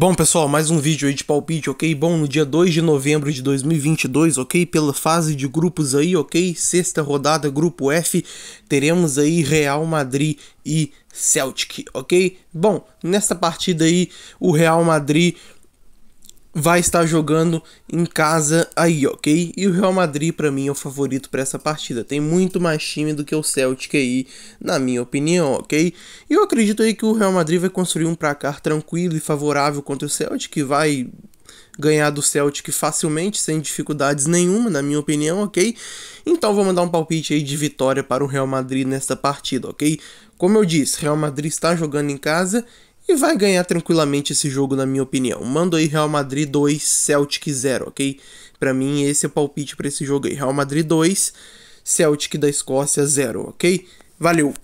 Bom, pessoal, mais um vídeo aí de palpite, ok? Bom, no dia 2 de novembro de 2022, ok? Pela fase de grupos aí, ok? Sexta rodada, grupo F, teremos aí Real Madrid e Celtic, ok? Bom, nesta partida aí, o Real Madrid vai estar jogando em casa aí, ok? E o Real Madrid para mim é o favorito para essa partida. Tem muito mais time do que o Celtic aí, na minha opinião, ok? E eu acredito aí que o Real Madrid vai construir um placar tranquilo e favorável contra o Celtic, que vai ganhar do Celtic facilmente, sem dificuldades nenhuma, na minha opinião, ok? Então vamos dar um palpite aí de vitória para o Real Madrid nessa partida, ok? Como eu disse, Real Madrid está jogando em casa e vai ganhar tranquilamente esse jogo, na minha opinião. Mando aí Real Madrid 2, Celtic 0, ok? Para mim, esse é o palpite para esse jogo aí. Real Madrid 2, Celtic da Escócia 0, ok? Valeu!